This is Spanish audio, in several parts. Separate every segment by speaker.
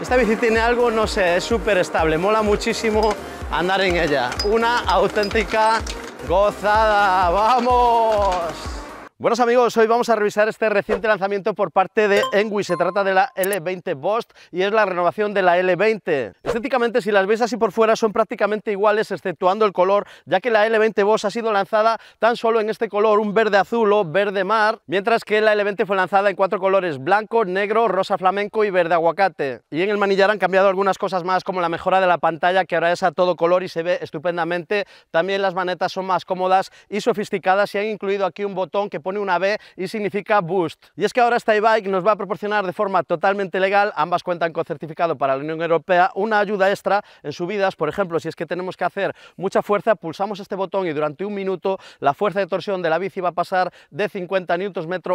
Speaker 1: Esta bici tiene algo, no sé, es súper estable, mola muchísimo andar en ella. Una auténtica gozada, ¡vamos! Buenos amigos, hoy vamos a revisar este reciente lanzamiento por parte de Engui. Se trata de la L20 Bost y es la renovación de la L20. Estéticamente, si las veis así por fuera, son prácticamente iguales, exceptuando el color, ya que la L20 Bost ha sido lanzada tan solo en este color, un verde azul o verde mar, mientras que la L20 fue lanzada en cuatro colores, blanco, negro, rosa flamenco y verde aguacate. Y en el manillar han cambiado algunas cosas más, como la mejora de la pantalla, que ahora es a todo color y se ve estupendamente. También las manetas son más cómodas y sofisticadas y han incluido aquí un botón que pone una B y significa Boost. Y es que ahora esta e-bike nos va a proporcionar de forma totalmente legal, ambas cuentan con certificado para la Unión Europea, una ayuda extra en subidas, por ejemplo, si es que tenemos que hacer mucha fuerza, pulsamos este botón y durante un minuto la fuerza de torsión de la bici va a pasar de 50 Nm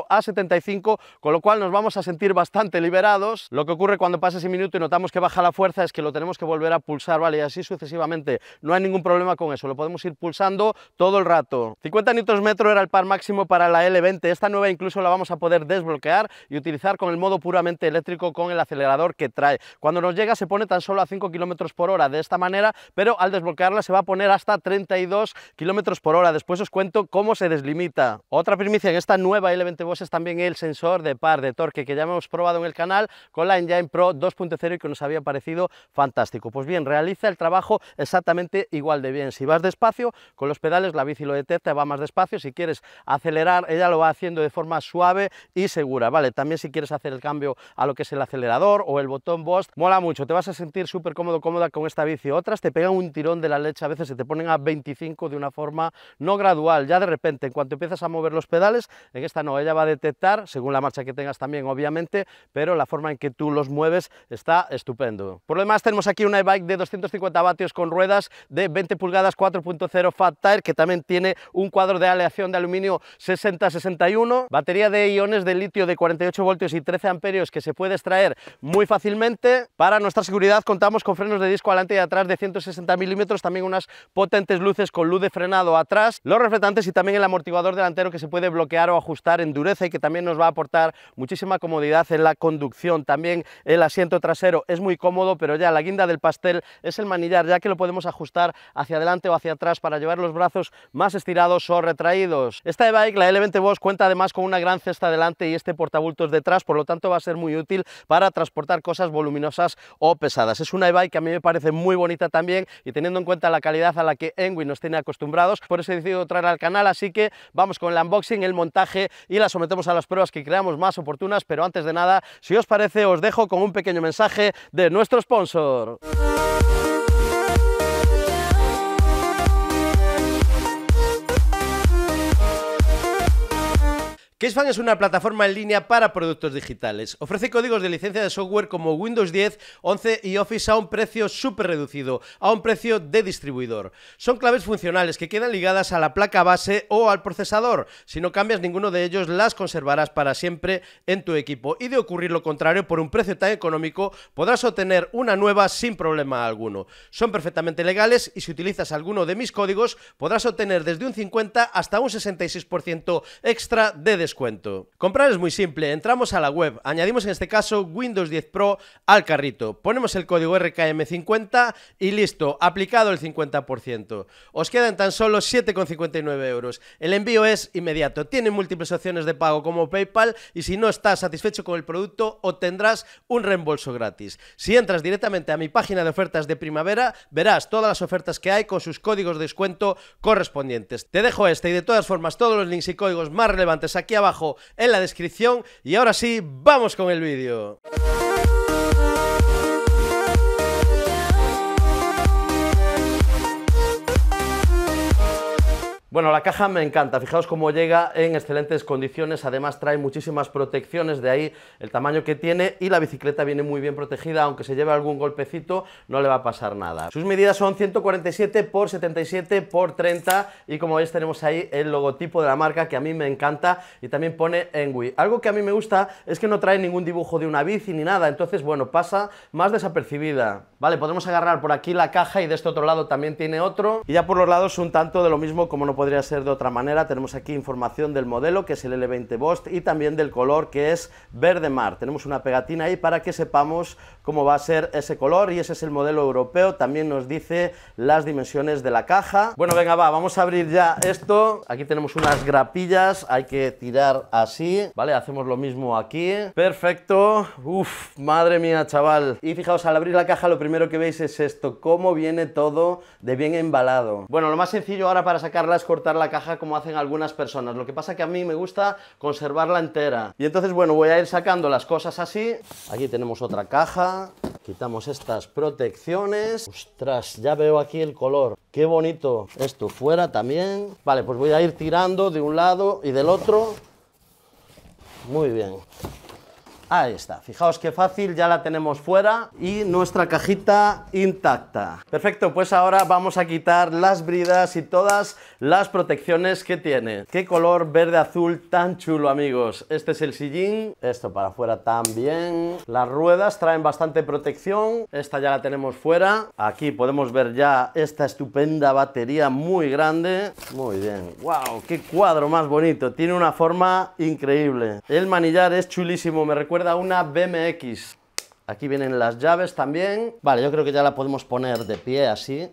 Speaker 1: a 75, con lo cual nos vamos a sentir bastante liberados. Lo que ocurre cuando pasa ese minuto y notamos que baja la fuerza es que lo tenemos que volver a pulsar, ¿vale? Y así sucesivamente. No hay ningún problema con eso, lo podemos ir pulsando todo el rato. 50 Nm era el par máximo para la L20. Esta nueva incluso la vamos a poder desbloquear y utilizar con el modo puramente eléctrico con el acelerador que trae. Cuando nos llega se pone tan solo a 5 km por hora de esta manera, pero al desbloquearla se va a poner hasta 32 km por hora. Después os cuento cómo se deslimita. Otra primicia en esta nueva L20 Boss es también el sensor de par de torque que ya hemos probado en el canal con la Engine Pro 2.0 y que nos había parecido fantástico. Pues bien, realiza el trabajo exactamente igual de bien. Si vas despacio, con los pedales la bici lo detecta, va más despacio. Si quieres acelerar, ella lo va haciendo de forma suave y segura, ¿vale? También si quieres hacer el cambio a lo que es el acelerador o el botón Bost, mola mucho, te vas a sentir súper cómodo, cómoda con esta bici. Otras te pegan un tirón de la leche, a veces se te ponen a 25 de una forma no gradual, ya de repente, en cuanto empiezas a mover los pedales, en esta no, ella va a detectar, según la marcha que tengas también, obviamente, pero la forma en que tú los mueves está estupendo. Por lo demás, tenemos aquí una e-bike de 250 vatios con ruedas de 20 pulgadas 4.0 Fat Tire, que también tiene un cuadro de aleación de aluminio 60 61 batería de iones de litio de 48 voltios y 13 amperios que se puede extraer muy fácilmente. Para nuestra seguridad contamos con frenos de disco adelante y atrás de 160 milímetros, también unas potentes luces con luz de frenado atrás, los refletantes y también el amortiguador delantero que se puede bloquear o ajustar en dureza y que también nos va a aportar muchísima comodidad en la conducción. También el asiento trasero es muy cómodo, pero ya la guinda del pastel es el manillar, ya que lo podemos ajustar hacia adelante o hacia atrás para llevar los brazos más estirados o retraídos. Esta e-bike, la Element vos cuenta además con una gran cesta delante y este portabultos detrás, por lo tanto va a ser muy útil para transportar cosas voluminosas o pesadas. Es una e-bike que a mí me parece muy bonita también y teniendo en cuenta la calidad a la que Enwin nos tiene acostumbrados, por eso he decidido traer al canal, así que vamos con el unboxing, el montaje y la sometemos a las pruebas que creamos más oportunas, pero antes de nada, si os parece, os dejo con un pequeño mensaje de nuestro sponsor. CaseFan es una plataforma en línea para productos digitales. Ofrece códigos de licencia de software como Windows 10, 11 y Office a un precio súper reducido, a un precio de distribuidor. Son claves funcionales que quedan ligadas a la placa base o al procesador. Si no cambias ninguno de ellos, las conservarás para siempre en tu equipo. Y de ocurrir lo contrario, por un precio tan económico, podrás obtener una nueva sin problema alguno. Son perfectamente legales y si utilizas alguno de mis códigos, podrás obtener desde un 50 hasta un 66% extra de descuento. Comprar es muy simple, entramos a la web, añadimos en este caso Windows 10 Pro al carrito, ponemos el código RKM50 y listo, aplicado el 50%. Os quedan tan solo 7,59 euros. El envío es inmediato, tiene múltiples opciones de pago como PayPal y si no estás satisfecho con el producto obtendrás un reembolso gratis. Si entras directamente a mi página de ofertas de primavera, verás todas las ofertas que hay con sus códigos de descuento correspondientes. Te dejo este y de todas formas todos los links y códigos más relevantes aquí abajo en la descripción y ahora sí, vamos con el vídeo. Bueno, la caja me encanta, fijaos cómo llega en excelentes condiciones, además trae muchísimas protecciones, de ahí el tamaño que tiene y la bicicleta viene muy bien protegida, aunque se lleve algún golpecito no le va a pasar nada. Sus medidas son 147 x 77 x 30 y como veis tenemos ahí el logotipo de la marca que a mí me encanta y también pone Enwi. Algo que a mí me gusta es que no trae ningún dibujo de una bici ni nada, entonces bueno, pasa más desapercibida. Vale, podemos agarrar por aquí la caja y de este otro lado también tiene otro y ya por los lados un tanto de lo mismo como no podemos podría ser de otra manera. Tenemos aquí información del modelo, que es el L20 Bost, y también del color, que es verde mar. Tenemos una pegatina ahí para que sepamos cómo va a ser ese color y ese es el modelo europeo, también nos dice las dimensiones de la caja. Bueno, venga, va, vamos a abrir ya esto. Aquí tenemos unas grapillas, hay que tirar así, ¿vale? Hacemos lo mismo aquí. Perfecto. Uf, madre mía, chaval. Y fijaos, al abrir la caja lo primero que veis es esto, cómo viene todo de bien embalado. Bueno, lo más sencillo ahora para sacarla es cortar la caja como hacen algunas personas. Lo que pasa que a mí me gusta conservarla entera. Y entonces, bueno, voy a ir sacando las cosas así. Aquí tenemos otra caja Quitamos estas protecciones. Ostras, ya veo aquí el color. Qué bonito. Esto fuera también. Vale, pues voy a ir tirando de un lado y del otro. Muy bien. Ahí está, fijaos qué fácil, ya la tenemos fuera y nuestra cajita intacta. Perfecto, pues ahora vamos a quitar las bridas y todas las protecciones que tiene. Qué color verde-azul tan chulo, amigos. Este es el sillín, esto para afuera también. Las ruedas traen bastante protección, esta ya la tenemos fuera. Aquí podemos ver ya esta estupenda batería muy grande. Muy bien, wow, qué cuadro más bonito, tiene una forma increíble. El manillar es chulísimo, me recuerda recuerda una BMX. Aquí vienen las llaves también. Vale, yo creo que ya la podemos poner de pie así.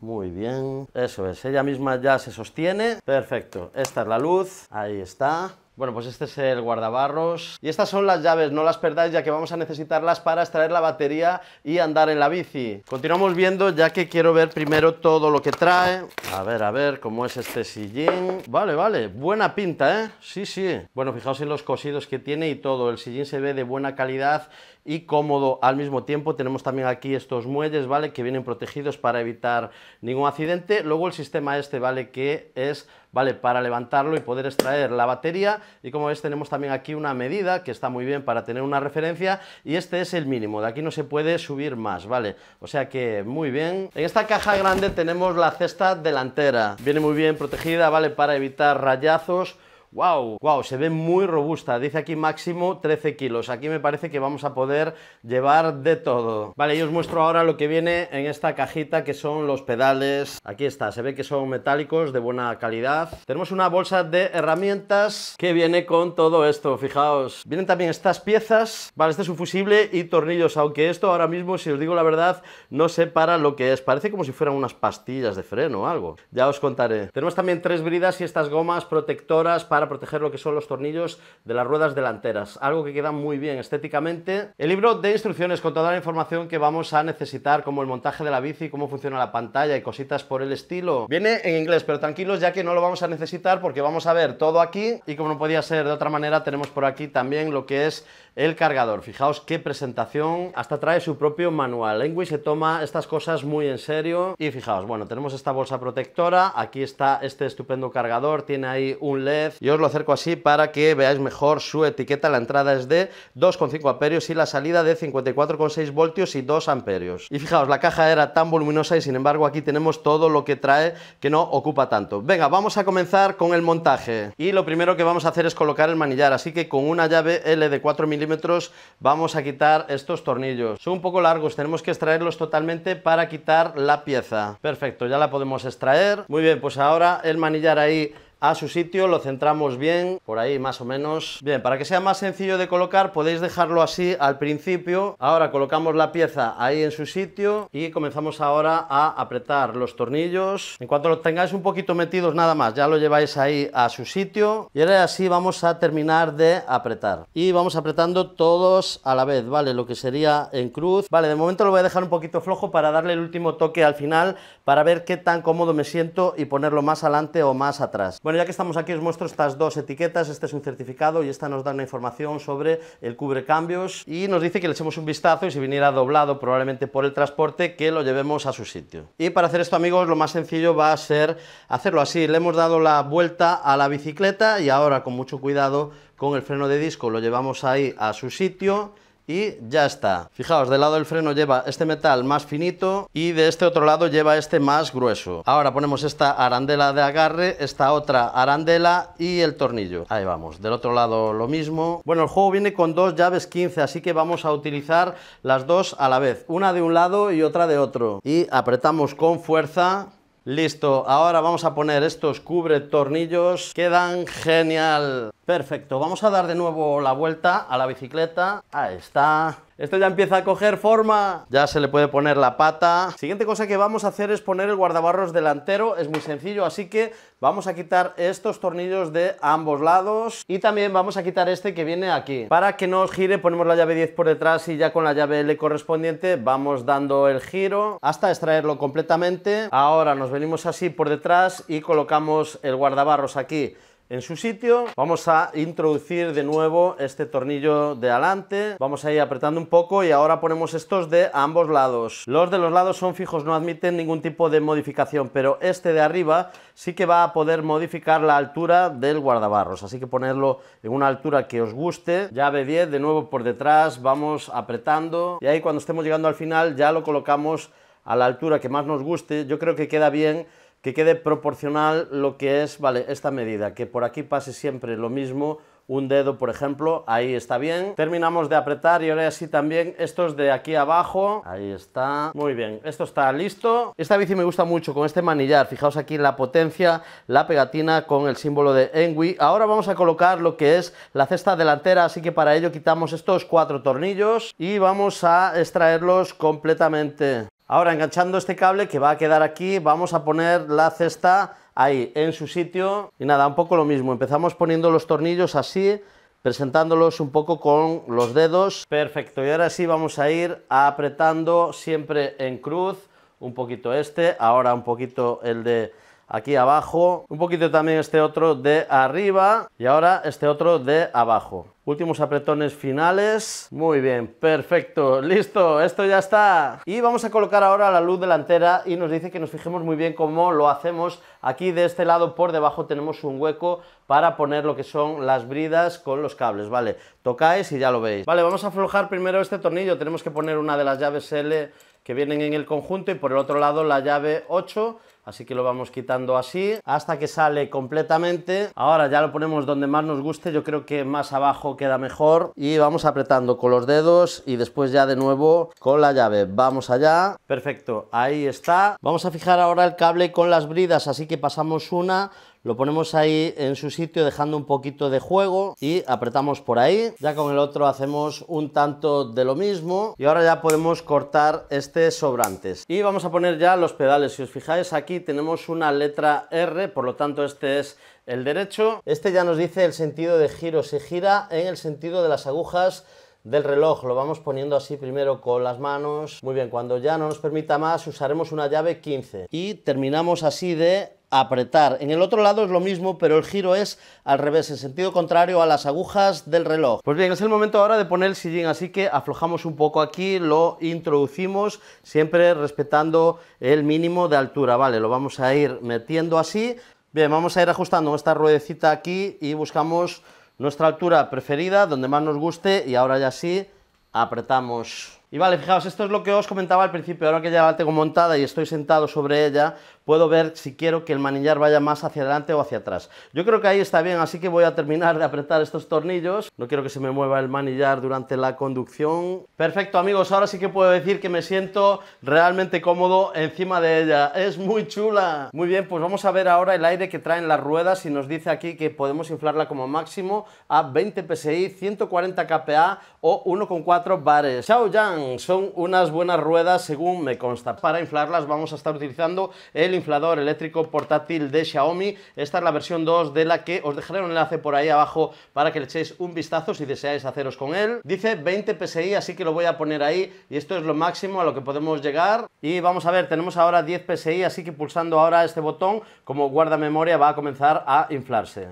Speaker 1: Muy bien. Eso es, ella misma ya se sostiene. Perfecto. Esta es la luz. Ahí está. Bueno, pues este es el guardabarros. Y estas son las llaves, no las perdáis ya que vamos a necesitarlas para extraer la batería y andar en la bici. Continuamos viendo ya que quiero ver primero todo lo que trae. A ver, a ver, cómo es este sillín. Vale, vale, buena pinta, ¿eh? Sí, sí. Bueno, fijaos en los cosidos que tiene y todo. El sillín se ve de buena calidad y cómodo al mismo tiempo. Tenemos también aquí estos muelles, ¿vale? Que vienen protegidos para evitar ningún accidente. Luego el sistema este, ¿vale? Que es, ¿vale? Para levantarlo y poder extraer la batería. Y como ves, tenemos también aquí una medida que está muy bien para tener una referencia. Y este es el mínimo. De aquí no se puede subir más, ¿vale? O sea que muy bien. En esta caja grande tenemos la cesta delantera. Viene muy bien protegida, ¿vale? Para evitar rayazos ¡Wow! ¡Wow! Se ve muy robusta. Dice aquí máximo 13 kilos. Aquí me parece que vamos a poder llevar de todo. Vale, y os muestro ahora lo que viene en esta cajita que son los pedales. Aquí está, se ve que son metálicos de buena calidad. Tenemos una bolsa de herramientas que viene con todo esto, fijaos. Vienen también estas piezas. Vale, este es un fusible y tornillos, aunque esto ahora mismo, si os digo la verdad, no sé para lo que es. Parece como si fueran unas pastillas de freno o algo. Ya os contaré. Tenemos también tres bridas y estas gomas protectoras para para proteger lo que son los tornillos de las ruedas delanteras, algo que queda muy bien estéticamente. El libro de instrucciones con toda la información que vamos a necesitar, como el montaje de la bici, cómo funciona la pantalla y cositas por el estilo. Viene en inglés, pero tranquilos ya que no lo vamos a necesitar porque vamos a ver todo aquí y como no podía ser de otra manera, tenemos por aquí también lo que es el cargador. Fijaos qué presentación, hasta trae su propio manual. Wii se toma estas cosas muy en serio y fijaos, bueno, tenemos esta bolsa protectora, aquí está este estupendo cargador, tiene ahí un LED y yo os lo acerco así para que veáis mejor su etiqueta. La entrada es de 2,5 amperios y la salida de 54,6 voltios y 2 amperios. Y fijaos, la caja era tan voluminosa y sin embargo aquí tenemos todo lo que trae que no ocupa tanto. Venga, vamos a comenzar con el montaje. Y lo primero que vamos a hacer es colocar el manillar, así que con una llave L de 4 milímetros vamos a quitar estos tornillos. Son un poco largos, tenemos que extraerlos totalmente para quitar la pieza. Perfecto, ya la podemos extraer. Muy bien, pues ahora el manillar ahí a su sitio, lo centramos bien, por ahí más o menos. Bien, para que sea más sencillo de colocar podéis dejarlo así al principio. Ahora colocamos la pieza ahí en su sitio y comenzamos ahora a apretar los tornillos. En cuanto lo tengáis un poquito metidos nada más, ya lo lleváis ahí a su sitio. Y ahora así vamos a terminar de apretar. Y vamos apretando todos a la vez, ¿vale? Lo que sería en cruz. Vale, de momento lo voy a dejar un poquito flojo para darle el último toque al final para ver qué tan cómodo me siento y ponerlo más adelante o más atrás. Bueno, ya que estamos aquí os muestro estas dos etiquetas, este es un certificado y esta nos da una información sobre el cubre cambios y nos dice que le echemos un vistazo y si viniera doblado probablemente por el transporte que lo llevemos a su sitio. Y para hacer esto amigos lo más sencillo va a ser hacerlo así, le hemos dado la vuelta a la bicicleta y ahora con mucho cuidado con el freno de disco lo llevamos ahí a su sitio y ya está. Fijaos, del lado del freno lleva este metal más finito y de este otro lado lleva este más grueso. Ahora ponemos esta arandela de agarre, esta otra arandela y el tornillo. Ahí vamos, del otro lado lo mismo. Bueno, el juego viene con dos llaves 15, así que vamos a utilizar las dos a la vez, una de un lado y otra de otro. Y apretamos con fuerza Listo, ahora vamos a poner estos cubre tornillos, quedan genial. Perfecto, vamos a dar de nuevo la vuelta a la bicicleta. Ahí está. Esto ya empieza a coger forma. Ya se le puede poner la pata. Siguiente cosa que vamos a hacer es poner el guardabarros delantero. Es muy sencillo, así que vamos a quitar estos tornillos de ambos lados. Y también vamos a quitar este que viene aquí. Para que no gire, ponemos la llave 10 por detrás y ya con la llave L correspondiente vamos dando el giro hasta extraerlo completamente. Ahora nos venimos así por detrás y colocamos el guardabarros aquí en su sitio. Vamos a introducir de nuevo este tornillo de adelante. Vamos a ir apretando un poco y ahora ponemos estos de ambos lados. Los de los lados son fijos, no admiten ningún tipo de modificación, pero este de arriba sí que va a poder modificar la altura del guardabarros. Así que ponerlo en una altura que os guste. Llave 10, de nuevo por detrás, vamos apretando. Y ahí cuando estemos llegando al final ya lo colocamos a la altura que más nos guste. Yo creo que queda bien que quede proporcional lo que es vale, esta medida, que por aquí pase siempre lo mismo, un dedo por ejemplo, ahí está bien. Terminamos de apretar y ahora sí también estos de aquí abajo, ahí está, muy bien, esto está listo. Esta bici me gusta mucho con este manillar, fijaos aquí la potencia, la pegatina con el símbolo de Enwi. Ahora vamos a colocar lo que es la cesta delantera, así que para ello quitamos estos cuatro tornillos y vamos a extraerlos completamente. Ahora enganchando este cable que va a quedar aquí, vamos a poner la cesta ahí en su sitio y nada, un poco lo mismo, empezamos poniendo los tornillos así, presentándolos un poco con los dedos. Perfecto, y ahora sí vamos a ir apretando siempre en cruz, un poquito este, ahora un poquito el de aquí abajo, un poquito también este otro de arriba y ahora este otro de abajo. Últimos apretones finales. Muy bien, perfecto, listo, esto ya está. Y vamos a colocar ahora la luz delantera y nos dice que nos fijemos muy bien cómo lo hacemos. Aquí de este lado por debajo tenemos un hueco para poner lo que son las bridas con los cables, ¿vale? Tocáis y ya lo veis. Vale, vamos a aflojar primero este tornillo. Tenemos que poner una de las llaves L que vienen en el conjunto y por el otro lado la llave 8 Así que lo vamos quitando así hasta que sale completamente. Ahora ya lo ponemos donde más nos guste, yo creo que más abajo queda mejor. Y vamos apretando con los dedos y después ya de nuevo con la llave. Vamos allá. Perfecto, ahí está. Vamos a fijar ahora el cable con las bridas, así que pasamos una, lo ponemos ahí en su sitio dejando un poquito de juego y apretamos por ahí. Ya con el otro hacemos un tanto de lo mismo y ahora ya podemos cortar este sobrante Y vamos a poner ya los pedales, si os fijáis aquí tenemos una letra R, por lo tanto este es el derecho. Este ya nos dice el sentido de giro, se gira en el sentido de las agujas del reloj, lo vamos poniendo así primero con las manos, muy bien, cuando ya no nos permita más usaremos una llave 15 y terminamos así de apretar. En el otro lado es lo mismo, pero el giro es al revés, en sentido contrario a las agujas del reloj. Pues bien, es el momento ahora de poner el sillín, así que aflojamos un poco aquí, lo introducimos, siempre respetando el mínimo de altura, ¿vale? Lo vamos a ir metiendo así. Bien, vamos a ir ajustando esta ruedecita aquí y buscamos nuestra altura preferida, donde más nos guste, y ahora ya sí, apretamos. Y vale, fijaos, esto es lo que os comentaba al principio, ahora que ya la tengo montada y estoy sentado sobre ella, puedo ver si quiero que el manillar vaya más hacia adelante o hacia atrás. Yo creo que ahí está bien, así que voy a terminar de apretar estos tornillos. No quiero que se me mueva el manillar durante la conducción. Perfecto, amigos, ahora sí que puedo decir que me siento realmente cómodo encima de ella. Es muy chula. Muy bien, pues vamos a ver ahora el aire que traen las ruedas y nos dice aquí que podemos inflarla como máximo a 20 psi, 140 kPa o 1,4 bares. Chao Yang, son unas buenas ruedas según me consta. Para inflarlas vamos a estar utilizando el inflador eléctrico portátil de Xiaomi. Esta es la versión 2 de la que os dejaré un enlace por ahí abajo para que le echéis un vistazo si deseáis haceros con él. Dice 20 PSI, así que lo voy a poner ahí y esto es lo máximo a lo que podemos llegar. Y vamos a ver, tenemos ahora 10 PSI, así que pulsando ahora este botón, como guarda memoria va a comenzar a inflarse.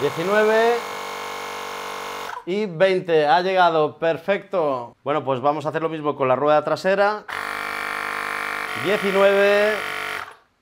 Speaker 1: 19, y 20. Ha llegado, perfecto. Bueno, pues vamos a hacer lo mismo con la rueda trasera. 19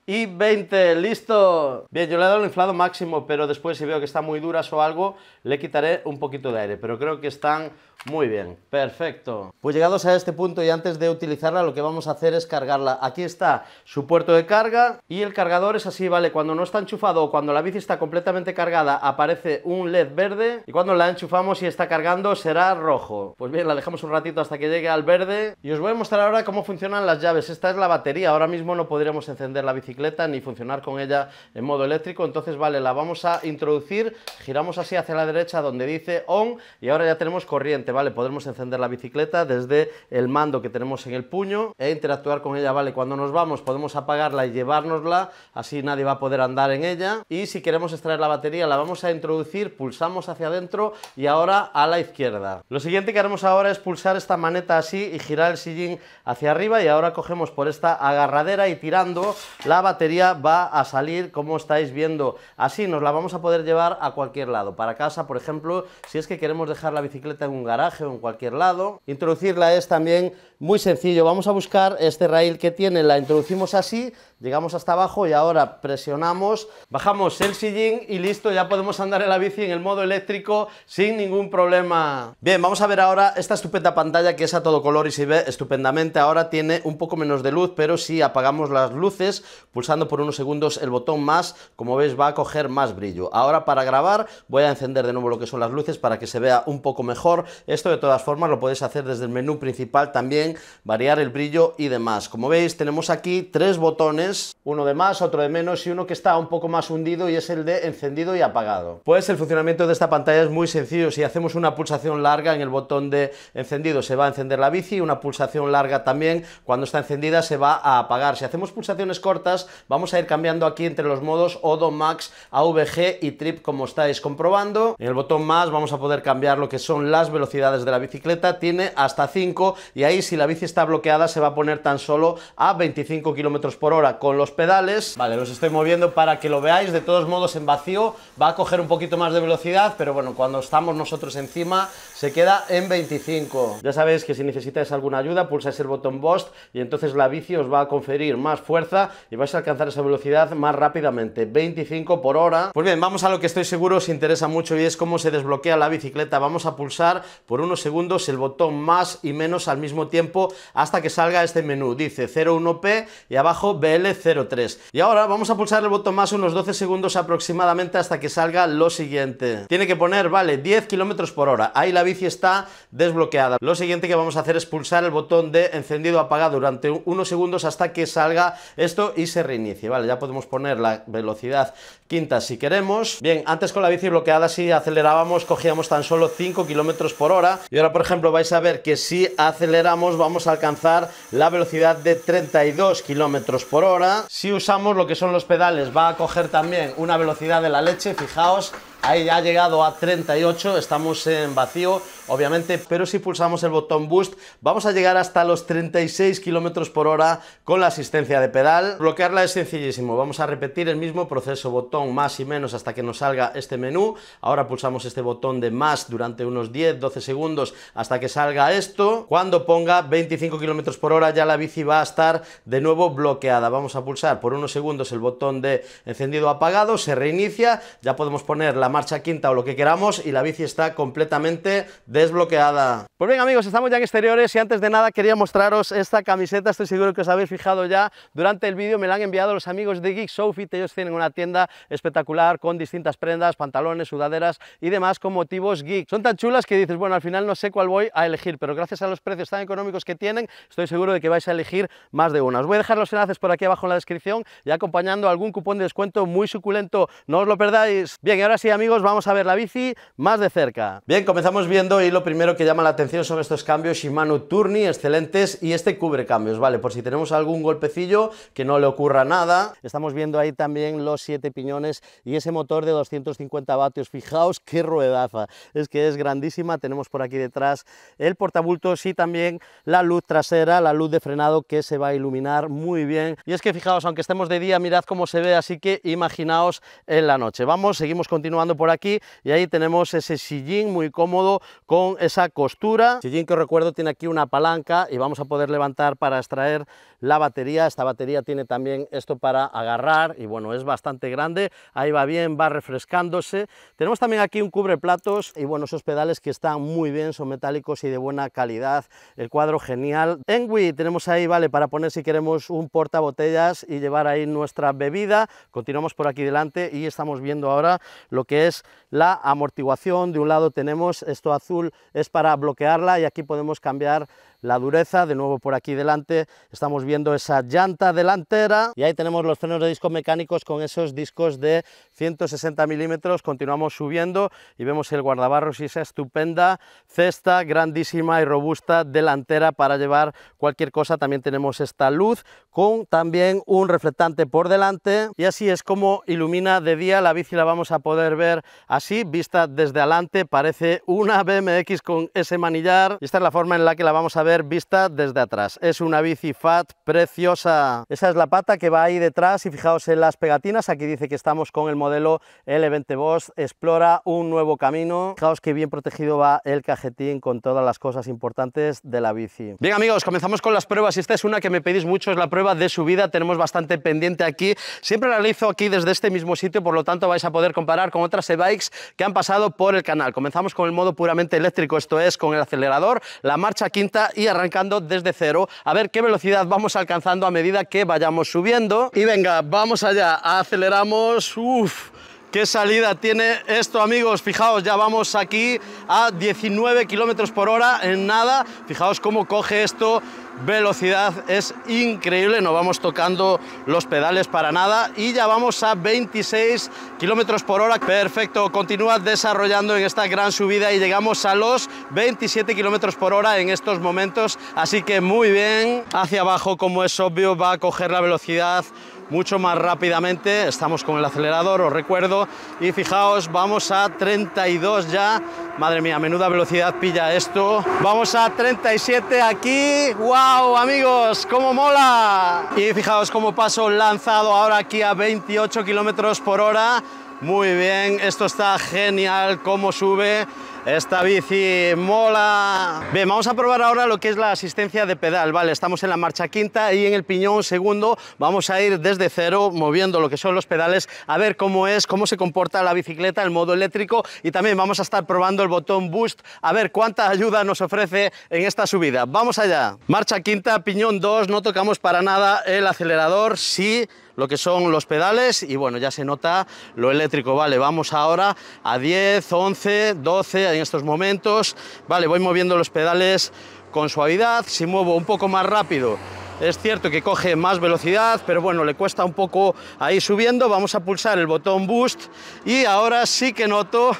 Speaker 1: y 20, listo. Bien, yo le he dado el inflado máximo, pero después si veo que está muy duras o algo, le quitaré un poquito de aire, pero creo que están muy bien, perfecto. Pues llegados a este punto y antes de utilizarla, lo que vamos a hacer es cargarla. Aquí está su puerto de carga y el cargador es así, ¿vale? Cuando no está enchufado o cuando la bici está completamente cargada, aparece un LED verde y cuando la enchufamos y está cargando, será rojo. Pues bien, la dejamos un ratito hasta que llegue al verde y os voy a mostrar ahora cómo funcionan las llaves. Esta es la batería, ahora mismo no podremos encender la bici ni funcionar con ella en modo eléctrico. Entonces, vale, la vamos a introducir, giramos así hacia la derecha donde dice on y ahora ya tenemos corriente, ¿vale? podemos encender la bicicleta desde el mando que tenemos en el puño e interactuar con ella, ¿vale? Cuando nos vamos podemos apagarla y llevárnosla, así nadie va a poder andar en ella. Y si queremos extraer la batería la vamos a introducir, pulsamos hacia adentro y ahora a la izquierda. Lo siguiente que haremos ahora es pulsar esta maneta así y girar el sillín hacia arriba y ahora cogemos por esta agarradera y tirando la batería va a salir como estáis viendo. Así nos la vamos a poder llevar a cualquier lado, para casa, por ejemplo, si es que queremos dejar la bicicleta en un garaje o en cualquier lado. Introducirla es también muy sencillo, vamos a buscar este rail que tiene, la introducimos así, llegamos hasta abajo y ahora presionamos, bajamos el sillín y listo, ya podemos andar en la bici en el modo eléctrico sin ningún problema. Bien, vamos a ver ahora esta estupenda pantalla que es a todo color y se ve estupendamente. Ahora tiene un poco menos de luz, pero si apagamos las luces, pulsando por unos segundos el botón más, como veis va a coger más brillo. Ahora para grabar voy a encender de nuevo lo que son las luces para que se vea un poco mejor. Esto de todas formas lo podéis hacer desde el menú principal también, variar el brillo y demás. Como veis tenemos aquí tres botones uno de más, otro de menos y uno que está un poco más hundido y es el de encendido y apagado. Pues el funcionamiento de esta pantalla es muy sencillo, si hacemos una pulsación larga en el botón de encendido se va a encender la bici, Y una pulsación larga también cuando está encendida se va a apagar. Si hacemos pulsaciones cortas vamos a ir cambiando aquí entre los modos Odo, Max, AVG y Trip como estáis comprobando. En el botón más vamos a poder cambiar lo que son las velocidades de la bicicleta, tiene hasta 5 y ahí si la bici está bloqueada se va a poner tan solo a 25 km por hora con los pedales, vale, los estoy moviendo para que lo veáis, de todos modos en vacío va a coger un poquito más de velocidad, pero bueno, cuando estamos nosotros encima se queda en 25. Ya sabéis que si necesitáis alguna ayuda, pulsáis el botón BOST y entonces la bici os va a conferir más fuerza y vais a alcanzar esa velocidad más rápidamente, 25 por hora. Pues bien, vamos a lo que estoy seguro os interesa mucho y es cómo se desbloquea la bicicleta. Vamos a pulsar por unos segundos el botón más y menos al mismo tiempo hasta que salga este menú. Dice 01P y abajo BL03. Y ahora vamos a pulsar el botón más unos 12 segundos aproximadamente hasta que salga lo siguiente. Tiene que poner, vale, 10 kilómetros por hora. Ahí la está desbloqueada. Lo siguiente que vamos a hacer es pulsar el botón de encendido apagado durante unos segundos hasta que salga esto y se reinicie. Vale, ya podemos poner la velocidad quinta si queremos. Bien, antes con la bici bloqueada si acelerábamos cogíamos tan solo 5 kilómetros por hora y ahora por ejemplo vais a ver que si aceleramos vamos a alcanzar la velocidad de 32 kilómetros por hora. Si usamos lo que son los pedales va a coger también una velocidad de la leche, fijaos Ahí ya ha llegado a 38, estamos en vacío, obviamente, pero si pulsamos el botón Boost vamos a llegar hasta los 36 km por hora con la asistencia de pedal. Bloquearla es sencillísimo, vamos a repetir el mismo proceso, botón más y menos hasta que nos salga este menú. Ahora pulsamos este botón de más durante unos 10-12 segundos hasta que salga esto. Cuando ponga 25 km por hora ya la bici va a estar de nuevo bloqueada. Vamos a pulsar por unos segundos el botón de encendido apagado, se reinicia, ya podemos poner la marcha quinta o lo que queramos y la bici está completamente desbloqueada. Pues bien amigos, estamos ya en exteriores y antes de nada quería mostraros esta camiseta, estoy seguro que os habéis fijado ya durante el vídeo, me la han enviado los amigos de Geek Showfit ellos tienen una tienda espectacular con distintas prendas, pantalones, sudaderas y demás con motivos geek. Son tan chulas que dices, bueno, al final no sé cuál voy a elegir, pero gracias a los precios tan económicos que tienen, estoy seguro de que vais a elegir más de una. Os voy a dejar los enlaces por aquí abajo en la descripción y acompañando algún cupón de descuento muy suculento, no os lo perdáis. Bien, y ahora sí, amigos vamos a ver la bici más de cerca. Bien, comenzamos viendo y lo primero que llama la atención son estos cambios Shimano Turni excelentes, y este cubre cambios, vale, por si tenemos algún golpecillo que no le ocurra nada. Estamos viendo ahí también los siete piñones y ese motor de 250 vatios, fijaos qué ruedaza, es que es grandísima, tenemos por aquí detrás el portabultos y también la luz trasera, la luz de frenado que se va a iluminar muy bien. Y es que fijaos, aunque estemos de día, mirad cómo se ve, así que imaginaos en la noche. Vamos, seguimos continuando por aquí y ahí tenemos ese sillín muy cómodo con esa costura. Sillín que os recuerdo tiene aquí una palanca y vamos a poder levantar para extraer la batería. Esta batería tiene también esto para agarrar y bueno, es bastante grande. Ahí va bien, va refrescándose. Tenemos también aquí un cubre platos y bueno, esos pedales que están muy bien, son metálicos y de buena calidad. El cuadro genial. En tenemos ahí, vale, para poner si queremos un portabotellas y llevar ahí nuestra bebida. Continuamos por aquí delante y estamos viendo ahora lo que es la amortiguación. De un lado tenemos esto azul, es para bloquearla y aquí podemos cambiar la dureza, de nuevo por aquí delante estamos viendo esa llanta delantera y ahí tenemos los frenos de discos mecánicos con esos discos de 160 milímetros, continuamos subiendo y vemos el guardabarros y esa estupenda cesta grandísima y robusta delantera para llevar cualquier cosa, también tenemos esta luz con también un reflectante por delante y así es como ilumina de día la bici la vamos a poder ver así vista desde adelante parece una BMX con ese manillar y esta es la forma en la que la vamos a ver vista desde atrás es una bici fat preciosa esa es la pata que va ahí detrás y fijaos en las pegatinas aquí dice que estamos con el modelo L20 Boss explora un nuevo camino fijaos que bien protegido va el cajetín con todas las cosas importantes de la bici bien amigos comenzamos con las pruebas y esta es una que me pedís mucho es la prueba de subida. Tenemos bastante pendiente aquí. Siempre la realizo aquí desde este mismo sitio, por lo tanto vais a poder comparar con otras e-bikes que han pasado por el canal. Comenzamos con el modo puramente eléctrico, esto es con el acelerador, la marcha quinta y arrancando desde cero. A ver qué velocidad vamos alcanzando a medida que vayamos subiendo. Y venga, vamos allá, aceleramos. Uf. ¿Qué salida tiene esto, amigos? Fijaos, ya vamos aquí a 19 kilómetros por hora en nada. Fijaos cómo coge esto velocidad es increíble, no vamos tocando los pedales para nada y ya vamos a 26 kilómetros por hora. Perfecto, continúa desarrollando en esta gran subida y llegamos a los 27 kilómetros por hora en estos momentos, así que muy bien. Hacia abajo, como es obvio, va a coger la velocidad mucho más rápidamente. Estamos con el acelerador, os recuerdo. Y fijaos, vamos a 32 ya. Madre mía, menuda velocidad pilla esto. Vamos a 37 aquí. ¡Wow, amigos! ¡Cómo mola! Y fijaos cómo paso lanzado ahora aquí a 28 kilómetros por hora. Muy bien, esto está genial, cómo sube. Esta bici mola. Bien, vamos a probar ahora lo que es la asistencia de pedal, ¿vale? Estamos en la marcha quinta y en el piñón segundo vamos a ir desde cero moviendo lo que son los pedales, a ver cómo es, cómo se comporta la bicicleta, el modo eléctrico y también vamos a estar probando el botón Boost, a ver cuánta ayuda nos ofrece en esta subida. ¡Vamos allá! Marcha quinta, piñón 2, no tocamos para nada el acelerador, sí lo que son los pedales y bueno, ya se nota lo eléctrico, vale, vamos ahora a 10, 11, 12 en estos momentos, vale, voy moviendo los pedales con suavidad, si muevo un poco más rápido, es cierto que coge más velocidad, pero bueno, le cuesta un poco ahí subiendo, vamos a pulsar el botón Boost y ahora sí que noto,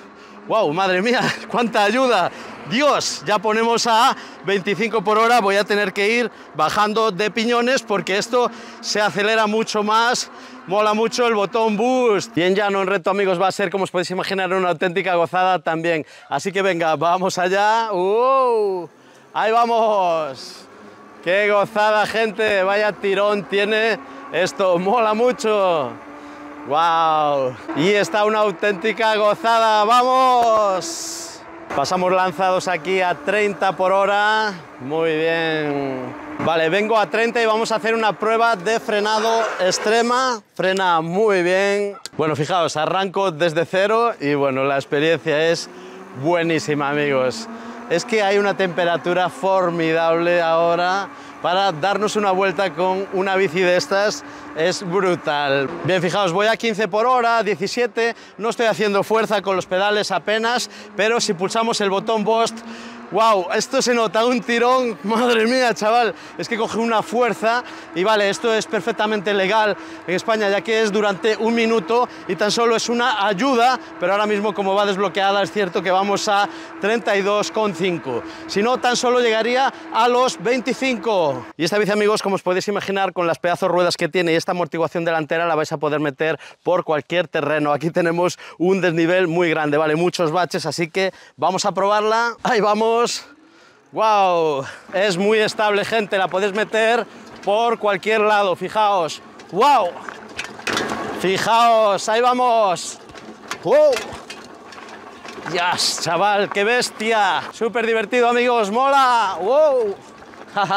Speaker 1: wow, madre mía, cuánta ayuda, Dios, ya ponemos a 25 por hora, voy a tener que ir bajando de piñones porque esto se acelera mucho más, mola mucho el botón boost. Y en no en reto, amigos, va a ser, como os podéis imaginar, una auténtica gozada también. Así que venga, vamos allá. ¡Uh! ¡Ahí vamos! ¡Qué gozada, gente! Vaya tirón tiene esto, mola mucho. ¡Wow! Y está una auténtica gozada, ¡vamos! Pasamos lanzados aquí a 30 por hora. Muy bien. Vale, vengo a 30 y vamos a hacer una prueba de frenado extrema. Frena muy bien. Bueno, fijaos, arranco desde cero y bueno, la experiencia es buenísima, amigos. Es que hay una temperatura formidable ahora para darnos una vuelta con una bici de estas es brutal. Bien, fijaos, voy a 15 por hora, 17, no estoy haciendo fuerza con los pedales apenas, pero si pulsamos el botón BOST. ¡Wow! Esto se nota un tirón, madre mía, chaval. Es que coge una fuerza y vale, esto es perfectamente legal en España, ya que es durante un minuto y tan solo es una ayuda, pero ahora mismo como va desbloqueada es cierto que vamos a 32,5. Si no, tan solo llegaría a los 25. Y esta bici, amigos, como os podéis imaginar, con las pedazos ruedas que tiene y esta amortiguación delantera la vais a poder meter por cualquier terreno. Aquí tenemos un desnivel muy grande, vale, muchos baches, así que vamos a probarla. Ahí vamos. ¡Wow! Es muy estable, gente. La podéis meter por cualquier lado. Fijaos. ¡Wow! Fijaos, ahí vamos. ¡Wow! ¡Ya, chaval! ¡Qué bestia! Súper divertido, amigos. ¡Mola! ¡Wow!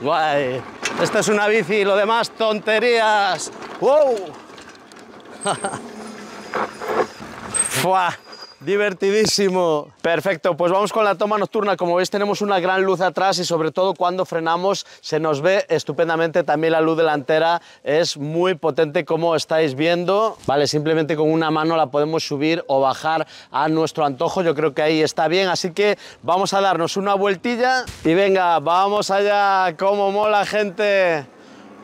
Speaker 1: ¡Guay! Esta es una bici, y lo demás tonterías. ¡Wow! ¡Fua! Divertidísimo. Perfecto, pues vamos con la toma nocturna. Como veis tenemos una gran luz atrás y sobre todo cuando frenamos se nos ve estupendamente. También la luz delantera es muy potente como estáis viendo. Vale, simplemente con una mano la podemos subir o bajar a nuestro antojo. Yo creo que ahí está bien, así que vamos a darnos una vueltilla. Y venga, vamos allá. ¡Cómo mola, gente!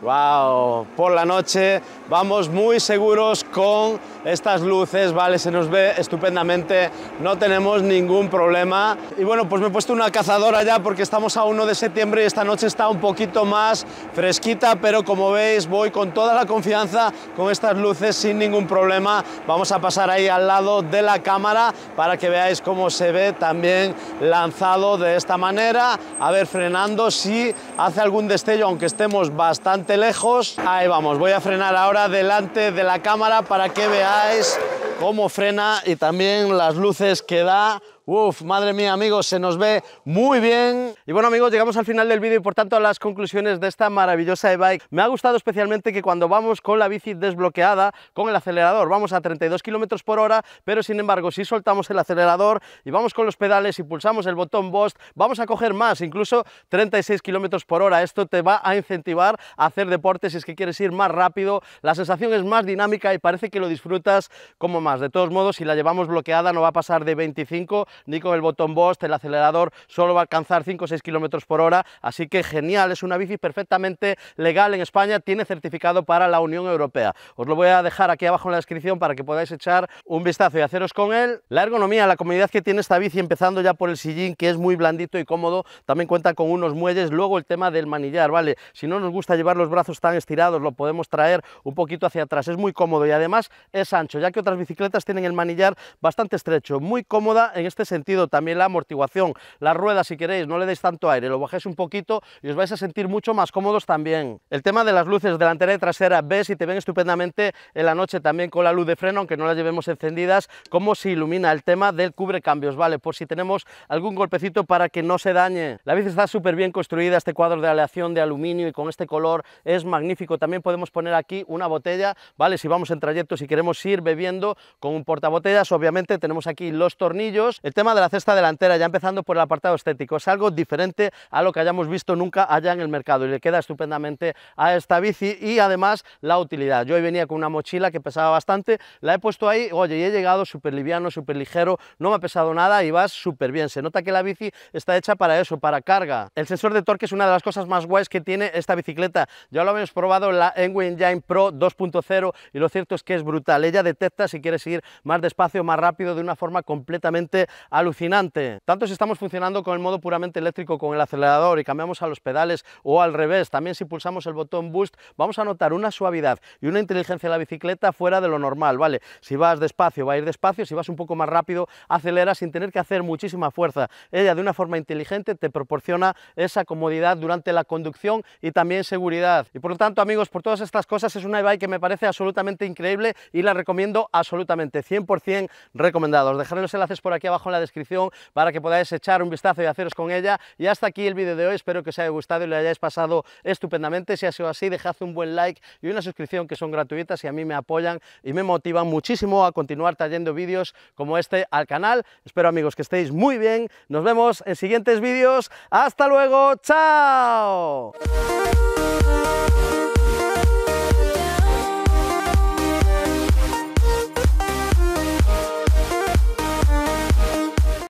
Speaker 1: Wow, por la noche vamos muy seguros con estas luces, vale, se nos ve estupendamente, no tenemos ningún problema. Y bueno, pues me he puesto una cazadora ya porque estamos a 1 de septiembre y esta noche está un poquito más fresquita, pero como veis voy con toda la confianza con estas luces sin ningún problema. Vamos a pasar ahí al lado de la cámara para que veáis cómo se ve también lanzado de esta manera. A ver, frenando si hace algún destello, aunque estemos bastante lejos. Ahí vamos, voy a frenar ahora delante de la cámara para que veáis cómo frena y también las luces que da Uf, madre mía, amigos, se nos ve muy bien. Y bueno, amigos, llegamos al final del vídeo y por tanto a las conclusiones de esta maravillosa e-bike. Me ha gustado especialmente que cuando vamos con la bici desbloqueada, con el acelerador, vamos a 32 km por hora, pero sin embargo, si soltamos el acelerador y vamos con los pedales y pulsamos el botón Bost, vamos a coger más, incluso 36 km por hora. Esto te va a incentivar a hacer deporte si es que quieres ir más rápido. La sensación es más dinámica y parece que lo disfrutas como más. De todos modos, si la llevamos bloqueada no va a pasar de 25 ni con el botón Bost, el acelerador solo va a alcanzar 5 o 6 kilómetros por hora, así que genial, es una bici perfectamente legal en España, tiene certificado para la Unión Europea. Os lo voy a dejar aquí abajo en la descripción para que podáis echar un vistazo y haceros con él. La ergonomía, la comodidad que tiene esta bici, empezando ya por el sillín, que es muy blandito y cómodo, también cuenta con unos muelles, luego el tema del manillar, ¿vale? Si no nos gusta llevar los brazos tan estirados, lo podemos traer un poquito hacia atrás, es muy cómodo y además es ancho, ya que otras bicicletas tienen el manillar bastante estrecho, muy cómoda en este este sentido, también la amortiguación, las ruedas si queréis, no le deis tanto aire, lo bajéis un poquito y os vais a sentir mucho más cómodos también. El tema de las luces delantera y trasera, ves y te ven estupendamente en la noche también con la luz de freno, aunque no las llevemos encendidas, cómo se ilumina el tema del cubre cambios, ¿vale? Por si tenemos algún golpecito para que no se dañe. La bici está súper bien construida, este cuadro de aleación de aluminio y con este color es magnífico. También podemos poner aquí una botella, ¿vale? Si vamos en trayecto, si queremos ir bebiendo con un portabotellas, obviamente tenemos aquí los tornillos. El tema de la cesta delantera, ya empezando por el apartado estético, es algo diferente a lo que hayamos visto nunca allá en el mercado y le queda estupendamente a esta bici y además la utilidad. Yo hoy venía con una mochila que pesaba bastante, la he puesto ahí, oye, y he llegado súper liviano, súper ligero, no me ha pesado nada y va súper bien. Se nota que la bici está hecha para eso, para carga. El sensor de torque es una de las cosas más guays que tiene esta bicicleta. Ya lo habéis probado en la Enwin Engine Pro 2.0 y lo cierto es que es brutal. Ella detecta si quieres ir más despacio, más rápido, de una forma completamente alucinante. Tanto si estamos funcionando con el modo puramente eléctrico con el acelerador y cambiamos a los pedales o al revés, también si pulsamos el botón Boost, vamos a notar una suavidad y una inteligencia de la bicicleta fuera de lo normal, ¿vale? Si vas despacio, va a ir despacio, si vas un poco más rápido, acelera sin tener que hacer muchísima fuerza. Ella de una forma inteligente te proporciona esa comodidad durante la conducción y también seguridad. Y por lo tanto, amigos, por todas estas cosas es una e-bike que me parece absolutamente increíble y la recomiendo absolutamente, 100% recomendados dejaré los enlaces por aquí abajo en la descripción para que podáis echar un vistazo y haceros con ella. Y hasta aquí el vídeo de hoy, espero que os haya gustado y lo hayáis pasado estupendamente. Si ha sido así, dejad un buen like y una suscripción que son gratuitas y a mí me apoyan y me motivan muchísimo a continuar trayendo vídeos como este al canal. Espero amigos que estéis muy bien, nos vemos en siguientes vídeos, ¡hasta luego! ¡Chao!